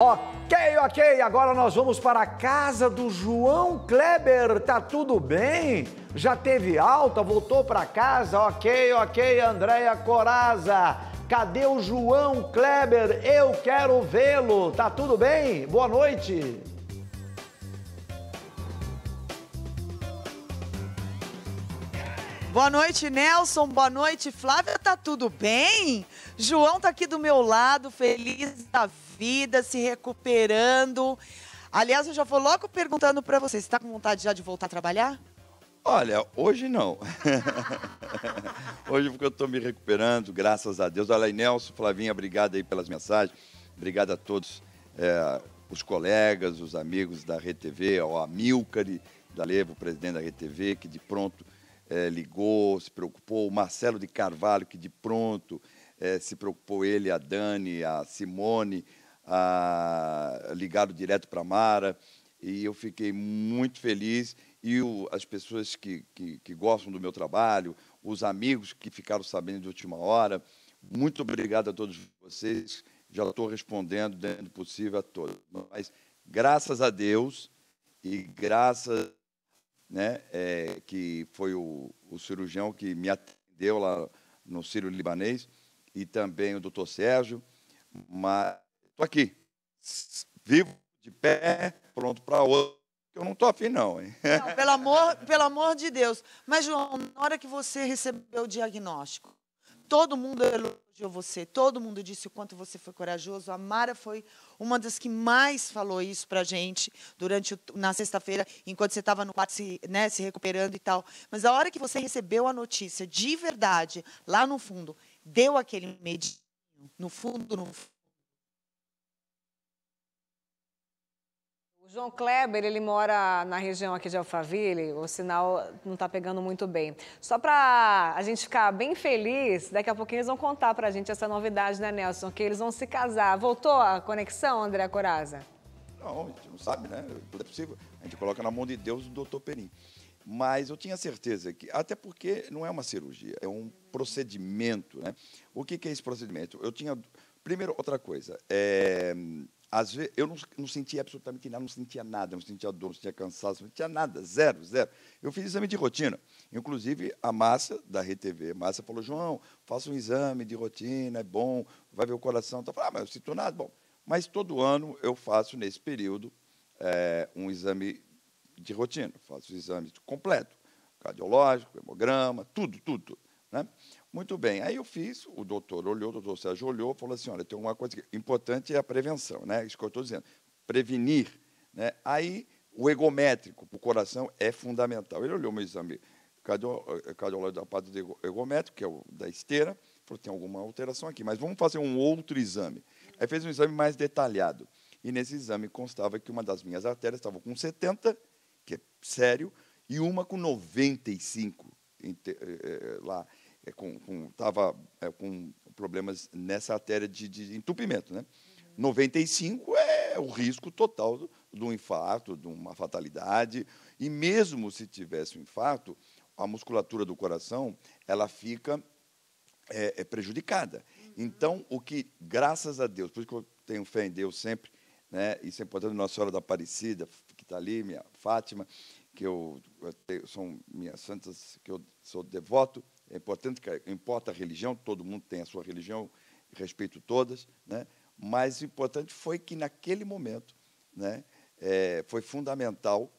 Ok, ok, agora nós vamos para a casa do João Kleber. Tá tudo bem? Já teve alta, voltou para casa? Ok, ok, Andréia Coraza. Cadê o João Kleber? Eu quero vê-lo. Tá tudo bem? Boa noite. Boa noite, Nelson. Boa noite, Flávia. Tá tudo bem? João tá aqui do meu lado, feliz da vida, se recuperando. Aliás, eu já vou logo perguntando para você, você tá com vontade já de voltar a trabalhar? Olha, hoje não. hoje porque eu estou me recuperando, graças a Deus. Olha aí, Nelson, Flavinha, obrigado aí pelas mensagens. Obrigado a todos é, os colegas, os amigos da RedeTV, ao Amilcar, da Levo, presidente da RedeTV, que de pronto é, ligou, se preocupou, o Marcelo de Carvalho, que de pronto é, se preocupou, ele, a Dani, a Simone, a, ligado direto para a Mara, e eu fiquei muito feliz. E o, as pessoas que, que, que gostam do meu trabalho, os amigos que ficaram sabendo de última hora, muito obrigado a todos vocês. Já estou respondendo dentro possível a todos. Mas graças a Deus e graças né, é, que foi o, o, cirurgião que me atendeu lá no Círio Libanês, e também o doutor Sérgio. Mas estou aqui, vivo, de pé, pronto para outro. Eu não estou afim, não, hein? Não, pelo, amor, pelo amor de Deus. Mas, João, na hora que você recebeu o diagnóstico, Todo mundo elogiou você, todo mundo disse o quanto você foi corajoso. A Mara foi uma das que mais falou isso para a gente durante na sexta-feira, enquanto você estava no quarto se, né, se recuperando e tal. Mas a hora que você recebeu a notícia, de verdade, lá no fundo, deu aquele medinho, no fundo, no fundo João Kleber, ele mora na região aqui de Alphaville, o sinal não está pegando muito bem. Só para a gente ficar bem feliz, daqui a pouquinho eles vão contar para a gente essa novidade, né, Nelson? Que eles vão se casar. Voltou a conexão, André Coraza? Não, a gente não sabe, né? Tudo é possível. A gente coloca na mão de Deus o doutor Perim. Mas eu tinha certeza que, até porque não é uma cirurgia, é um procedimento, né? O que, que é esse procedimento? Eu tinha... Primeiro, outra coisa, é às vezes, eu não, não sentia absolutamente nada, não sentia nada, não sentia dor, não sentia cansaço, não sentia nada, zero, zero. Eu fiz exame de rotina. Inclusive, a Márcia, da RTV, Márcia falou, João, faça um exame de rotina, é bom, vai ver o coração. Então, eu falei, ah, mas eu sinto nada, bom. Mas todo ano eu faço, nesse período, é, um exame de rotina. Eu faço o exame completo, cardiológico, hemograma, tudo, tudo, tudo. Né? Muito bem, aí eu fiz, o doutor olhou, o doutor Sérgio olhou, falou assim, olha, tem uma coisa que, é importante é a prevenção, né? isso que eu estou dizendo, prevenir. Né? Aí o egométrico para o coração é fundamental. Ele olhou meu exame cardiológico da parte do egométrico, que é o da esteira, falou, tem alguma alteração aqui, mas vamos fazer um outro exame. Aí fez um exame mais detalhado, e nesse exame constava que uma das minhas artérias estava com 70, que é sério, e uma com 95 eh, eh, lá. É, com, com, tava, é, com problemas nessa artéria de, de entupimento. Né? Uhum. 95 é o risco total de um infarto, de uma fatalidade. E mesmo se tivesse um infarto, a musculatura do coração ela fica é, é prejudicada. Uhum. Então, o que, graças a Deus, por isso que eu tenho fé em Deus sempre, né? isso é importante, Nossa Senhora da Aparecida, que está ali, minha Fátima, que eu, eu tenho, são minhas santas, que eu sou devoto, é importante que importa a religião, todo mundo tem a sua religião, respeito todas, né? mas o importante foi que naquele momento né, é, foi fundamental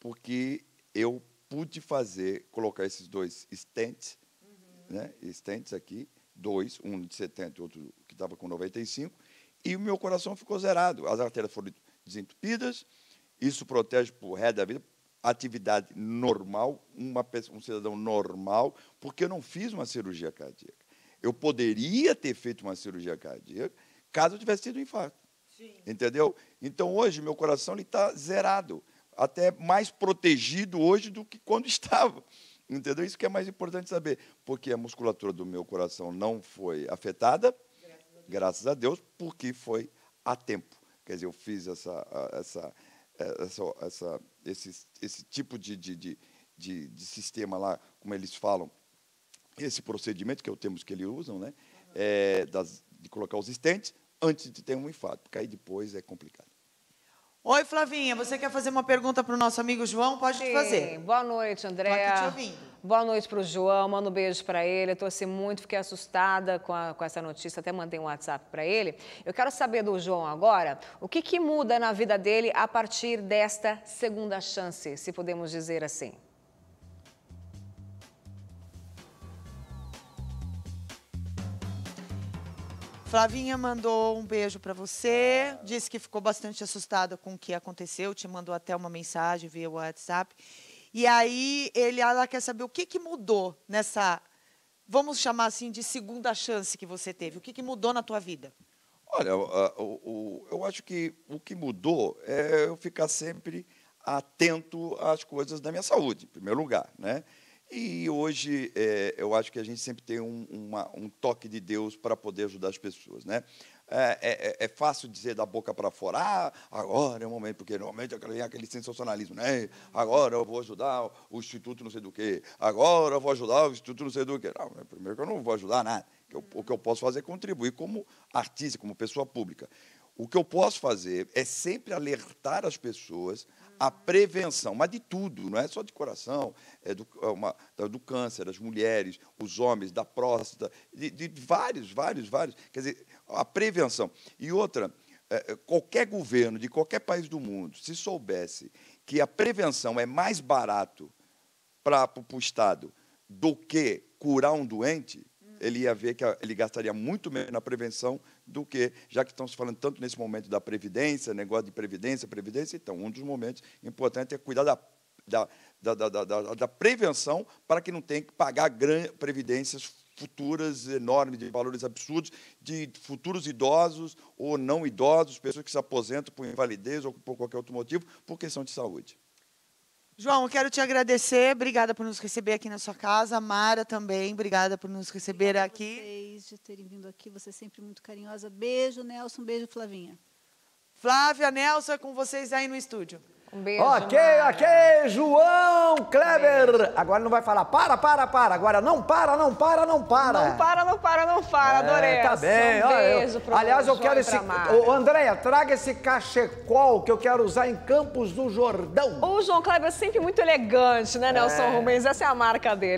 porque eu pude fazer, colocar esses dois estentes, uhum. né, estentes aqui, dois, um de 70 e outro que estava com 95, e o meu coração ficou zerado. As artérias foram desentupidas, isso protege por resto da vida, atividade normal, uma pessoa, um cidadão normal, porque eu não fiz uma cirurgia cardíaca. Eu poderia ter feito uma cirurgia cardíaca caso eu tivesse tido um infarto. Sim. Entendeu? Então, hoje, meu coração está zerado, até mais protegido hoje do que quando estava. Entendeu? Isso que é mais importante saber, porque a musculatura do meu coração não foi afetada, graças a Deus, graças a Deus porque foi a tempo. Quer dizer, eu fiz essa, essa, é, essa, essa, esse, esse tipo de, de, de, de, sistema lá, como eles falam, esse procedimento, que é o termo que eles usam, né? É, das, de colocar os estentes antes de ter um infarto, porque aí depois é complicado. Oi, Flavinha, você quer fazer uma pergunta para o nosso amigo João? Pode Sim. fazer. Boa noite, André. Tô aqui te ouvindo. Boa noite para o João, manda um beijo para ele. Estou assim muito, fiquei assustada com, a, com essa notícia, até mandei um WhatsApp para ele. Eu quero saber do João agora, o que, que muda na vida dele a partir desta segunda chance, se podemos dizer assim? Flavinha mandou um beijo para você, disse que ficou bastante assustada com o que aconteceu, te mandou até uma mensagem via WhatsApp. E aí ele, ela quer saber o que, que mudou nessa, vamos chamar assim, de segunda chance que você teve. O que, que mudou na tua vida? Olha, eu acho que o que mudou é eu ficar sempre atento às coisas da minha saúde, em primeiro lugar, né? E hoje é, eu acho que a gente sempre tem um, uma, um toque de Deus para poder ajudar as pessoas, né? É, é, é, é fácil dizer da boca para fora, ah, agora é o momento, porque normalmente é aquele é sensacionalismo, né? Agora eu vou ajudar o Instituto não sei do quê, agora eu vou ajudar o Instituto não sei do quê. Não, né? primeiro que eu não vou ajudar nada, o que eu posso fazer é contribuir como artista, como pessoa pública. O que eu posso fazer é sempre alertar as pessoas a prevenção, mas de tudo, não é só de coração, é do, é uma, do câncer, das mulheres, os homens, da próstata, de, de, vários, vários, vários. Quer dizer, a prevenção. E outra, é, é qualquer governo de qualquer país do mundo, se soubesse que a prevenção é mais barato para o Estado do que curar um doente, ele ia ver que ele gastaria muito menos na prevenção do que, já que estamos falando tanto nesse momento da previdência, negócio de previdência, previdência, então, um dos momentos importantes é cuidar da, da, da, da, da, da prevenção para que não tenha que pagar gran, previdências futuras enormes, de valores absurdos, de futuros idosos ou não idosos, pessoas que se aposentam por invalidez ou por qualquer outro motivo, por questão de saúde. João, eu quero te agradecer. Obrigada por nos receber aqui na sua casa. Mara também, obrigada por nos receber obrigada aqui. Vocês de terem vindo aqui, você é sempre muito carinhosa. Beijo, Nelson. Beijo, Flavinha. Flávia, Nelson, é com vocês aí no estúdio. Um beijo. Ok, ok, João Kleber. Agora não vai falar para, para, para. Agora não para, não para, não para. Não para, não para, não para. É, Adorei. Tá bem. Um beijo eu, Aliás, eu quero esse. Ô, Andréia, traga esse cachecol que eu quero usar em Campos do Jordão. O João Kleber é sempre muito elegante, né, é. Nelson é. Rubens? Essa é a marca dele.